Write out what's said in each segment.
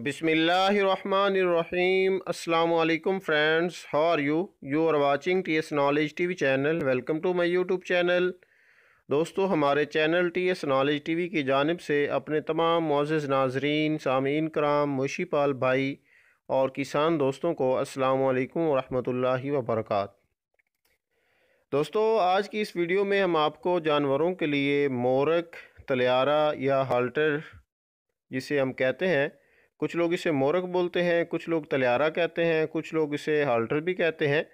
बिसमीम अल्लाम friends how are you you are watching T S knowledge TV channel welcome to my YouTube channel दोस्तों हमारे channel T S knowledge TV की जानब से अपने तमाम मोज़ नाजरीन सामीन कराम मुशीपाल भाई और किसान दोस्तों को अस्सलाम वालेकुम रहमतुल्लाहि व दोस्तों आज की इस वीडियो में हम आपको जानवरों के लिए मोरक तलियारा या हाल्टर जिसे हम कहते हैं कुछ लोग इसे मोरक बोलते हैं कुछ लोग तलियारा कहते हैं कुछ लोग इसे हाल्टर भी कहते हैं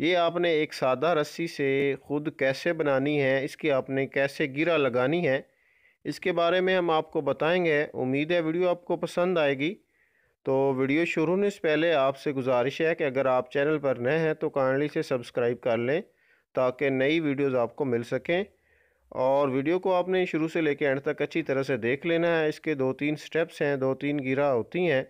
ये आपने एक सादा रस्सी से ख़ुद कैसे बनानी है इसकी आपने कैसे गिरा लगानी है इसके बारे में हम आपको बताएंगे उम्मीद है वीडियो आपको पसंद आएगी तो वीडियो शुरू होने से पहले आपसे गुजारिश है कि अगर आप चैनल पर नए हैं तो काइंडली से सब्सक्राइब कर लें ताकि नई वीडियोज़ आपको मिल सकें और वीडियो को आपने शुरू से लेकर एंड तक अच्छी तरह से देख लेना है इसके दो तीन स्टेप्स हैं दो तीन गिरा होती हैं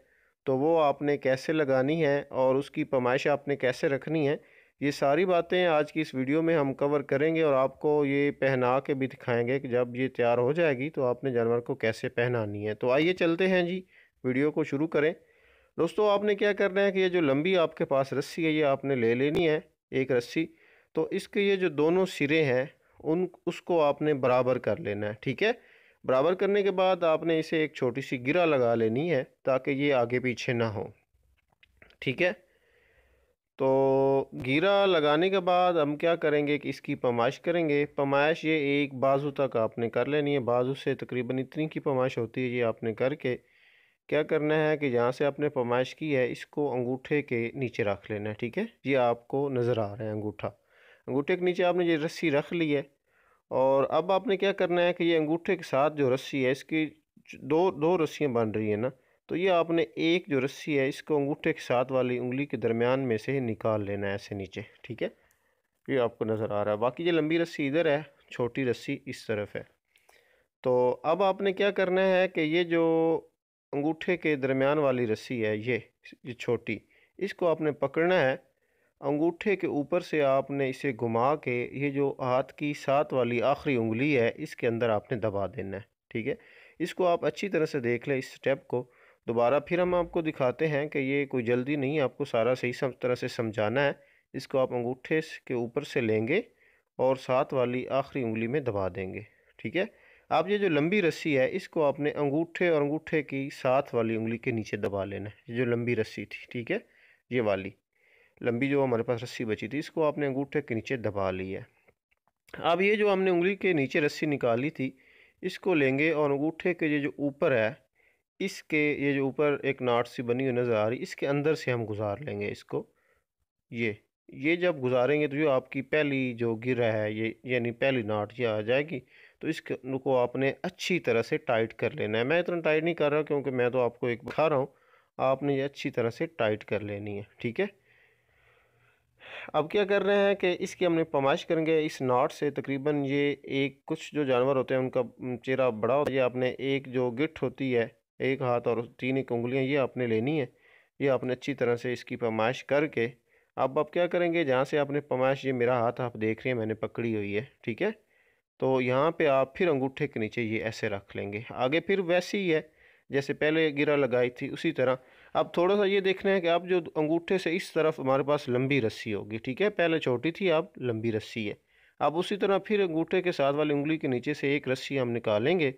तो वो आपने कैसे लगानी है और उसकी पमाइश आपने कैसे रखनी है ये सारी बातें आज की इस वीडियो में हम कवर करेंगे और आपको ये पहना के भी दिखाएंगे कि जब ये तैयार हो जाएगी तो आपने जानवर को कैसे पहनानी है तो आइए चलते हैं जी वीडियो को शुरू करें दोस्तों आपने क्या करना है कि ये जो लंबी आपके पास रस्सी है ये आपने ले लेनी है एक रस्सी तो इसके ये जो दोनों सिरे हैं उन उसको आपने बराबर कर लेना है ठीक है बराबर करने के बाद आपने इसे एक छोटी सी गिरा लगा लेनी है ताकि ये आगे पीछे ना हो ठीक है तो गिरा लगाने के बाद हम क्या करेंगे कि इसकी पमाइश करेंगे पमाइश ये एक बाजू तक आपने कर लेनी है बाजू से तकरीबन इतनी की पमाइश होती है ये आपने करके क्या करना है कि जहाँ से आपने पमाइश की है इसको अंगूठे के नीचे रख लेना है ठीक है ये आपको नज़र आ रहा है अंगूठा अंगूठे के नीचे आपने ये रस्सी रख ली है और अब आपने क्या करना है कि ये अंगूठे के साथ जो रस्सी है इसकी दो दो रस्सियाँ बन रही है ना तो ये आपने एक जो रस्सी है इसको अंगूठे के साथ वाली उंगली के दरमियान में से निकाल लेना है ऐसे नीचे ठीक है ये आपको नज़र आ रहा है बाकी ये लंबी रस्सी इधर है छोटी रस्सी इस तरफ है तो अब आपने क्या करना है कि ये जो अंगूठे के दरमियान वाली रस्सी है ये ये छोटी इसको आपने पकड़ना है अंगूठे के ऊपर से आपने इसे घुमा के ये जो हाथ की सात वाली आखिरी उंगली है इसके अंदर आपने दबा देना है ठीक है इसको आप अच्छी तरह से देख लें इस स्टेप को दोबारा फिर हम आपको दिखाते हैं कि ये कोई जल्दी नहीं आपको सारा सही सब तरह से समझाना है इसको आप अंगूठे के ऊपर से लेंगे और साथ वाली आखिरी उंगली में दबा देंगे ठीक है आप ये जो लंबी रस्सी है इसको आपने अंगूठे और अंगूठे की सात वाली उंगली के नीचे दबा लेना है जो लंबी रस्सी थी ठीक है ये वाली लंबी जो हमारे पास रस्सी बची थी इसको आपने अंगूठे के नीचे दबा ली है अब ये जो हमने उंगली के नीचे रस्सी निकाली थी इसको लेंगे और अंगूठे के ये जो ऊपर है इसके ये जो ऊपर एक नाट सी बनी हुई नज़र आ रही इसके अंदर से हम गुजार लेंगे इसको ये ये जब गुजारेंगे तो जो आपकी पहली जो गिर है ये यानी पहली नाट ये आ जाएगी तो इसको आपने अच्छी तरह से टाइट कर लेना है मैं इतना टाइट नहीं कर रहा क्योंकि मैं तो आपको एक बता रहा हूँ आपने ये अच्छी तरह से टाइट कर लेनी है ठीक है अब क्या कर रहे हैं कि इसकी हमने पमाइश करेंगे इस नाट से तकरीबन ये एक कुछ जो जानवर होते हैं उनका चेहरा बड़ा होता है ये आपने एक जो गिट होती है एक हाथ और तीन एक उंगलियाँ ये आपने लेनी है ये आपने अच्छी तरह से इसकी पमाइश करके अब आप क्या करेंगे जहाँ से आपने पमाइश ये मेरा हाथ आप देख रहे हैं मैंने पकड़ी हुई है ठीक है तो यहाँ पर आप फिर अंगूठे के नीचे ये ऐसे रख लेंगे आगे फिर वैसे ही है जैसे पहले गिरा लगाई थी उसी तरह अब थोड़ा सा ये देखना है कि आप जो अंगूठे से इस तरफ हमारे पास लंबी रस्सी होगी ठीक है पहले छोटी थी अब लंबी रस्सी है अब उसी तरह फिर अंगूठे के साथ वाली उंगली के नीचे से एक रस्सी हम निकालेंगे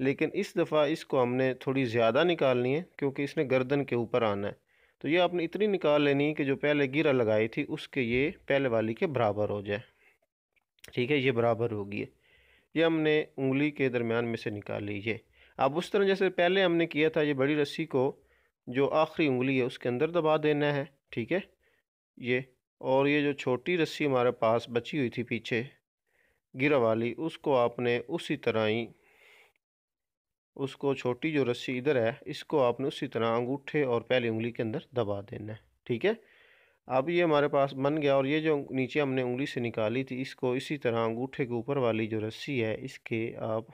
लेकिन इस दफ़ा इसको हमने थोड़ी ज़्यादा निकालनी है क्योंकि इसने गर्दन के ऊपर आना है तो ये आपने इतनी निकाल लेनी है कि जो पहले गिरा लगाई थी उसके ये पहले वाली के बराबर हो जाए ठीक है ये बराबर होगी ये हमने उंगली के दरमियान में से निकाल लीजिए अब उस तरह जैसे पहले हमने किया था ये बड़ी रस्सी को जो आखिरी उंगली है उसके अंदर दबा देना है ठीक है ये और ये जो छोटी रस्सी हमारे पास बची हुई थी पीछे गिरा वाली उसको आपने उसी तरह ही उसको छोटी जो रस्सी इधर है इसको आपने उसी तरह अंगूठे और पहली उंगली के अंदर दबा देना है ठीक है अब ये हमारे पास बन गया और ये जो नीचे हमने उंगली से निकाली थी इसको इसी तरह अंगूठे के ऊपर वाली जो रस्सी है इसके आप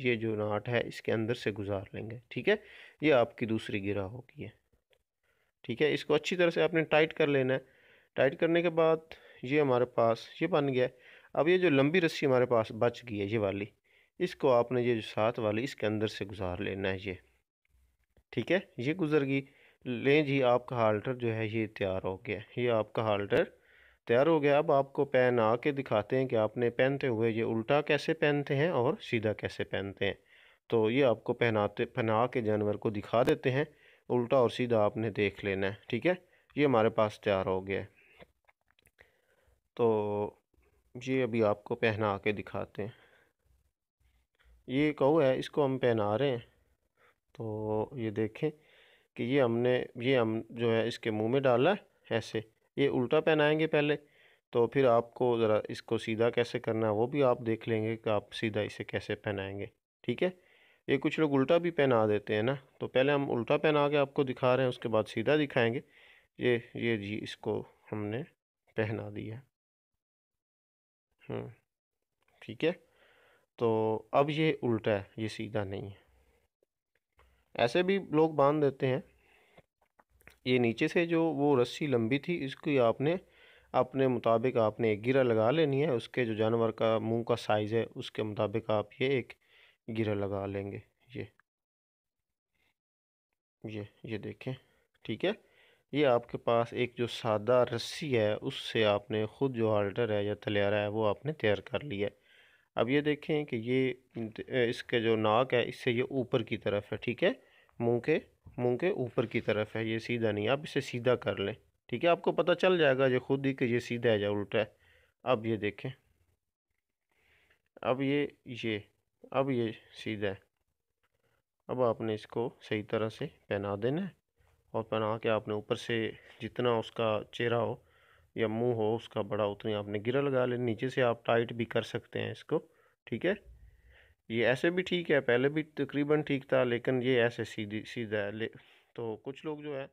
ये जो नाट है इसके अंदर से गुजार लेंगे ठीक है ये आपकी दूसरी गिरा होगी है ठीक है इसको अच्छी तरह से आपने टाइट कर लेना है टाइट करने के बाद ये हमारे पास ये बन गया अब ये जो लंबी रस्सी हमारे पास बच गई है ये वाली इसको आपने ये जो साथ वाली इसके अंदर से गुजार लेना है ये ठीक है ये गुजर गई लें जी आपका हाल्टर जो है ये तैयार हो गया ये आपका हाल्टर तैयार हो गया अब आपको पेन आके दिखाते हैं कि आपने पहनते हुए ये उल्टा कैसे पहनते हैं और सीधा कैसे पहनते हैं तो ये आपको पहनाते पहना के जानवर को दिखा देते हैं उल्टा और सीधा आपने देख लेना है ठीक है ये हमारे पास तैयार हो गया है तो ये अभी आपको पहना के दिखाते हैं ये कौ है इसको हम पहना रहे हैं तो ये देखें कि ये हमने ये हम जो है इसके मुंह में डाला है ऐसे ये उल्टा पहनाएंगे पहले तो फिर आपको ज़रा इसको सीधा कैसे करना है वो भी आप देख लेंगे कि आप सीधा इसे कैसे पहनाएंगे ठीक है ये कुछ लोग उल्टा भी पहना देते हैं ना तो पहले हम उल्टा पहना के आपको दिखा रहे हैं उसके बाद सीधा दिखाएंगे ये ये जी इसको हमने पहना दिया हम्म, ठीक है तो अब ये उल्टा है ये सीधा नहीं है ऐसे भी लोग बांध देते हैं ये नीचे से जो वो रस्सी लंबी थी इसकी आपने अपने मुताबिक आपने एक गिरा लगा लेनी है उसके जो जानवर का मुंह का साइज़ है उसके मुताबिक आप ये एक गिरा लगा लेंगे ये ये ये देखें ठीक है ये आपके पास एक जो सादा रस्सी है उससे आपने ख़ुद जो हाल्टर है या तलियारा है वो आपने तैयार कर लिया है अब ये देखें कि ये इसके जो नाक है इससे ये ऊपर की तरफ है ठीक है मुंह के मुंह के ऊपर की तरफ है ये सीधा नहीं आप इसे सीधा कर लें ठीक है आपको पता चल जाएगा ये खुद ही कि ये सीधा है या उल्टा है अब ये देखें अब ये ये अब ये सीधा है अब आपने इसको सही तरह से पहना देना है और पहना के आपने ऊपर से जितना उसका चेहरा हो या मुंह हो उसका बड़ा उतनी आपने गिरा लगा ले नीचे से आप टाइट भी कर सकते हैं इसको ठीक है ये ऐसे भी ठीक है पहले भी तकरीबन ठीक था लेकिन ये ऐसे सीधी सीधा है ले तो कुछ लोग जो है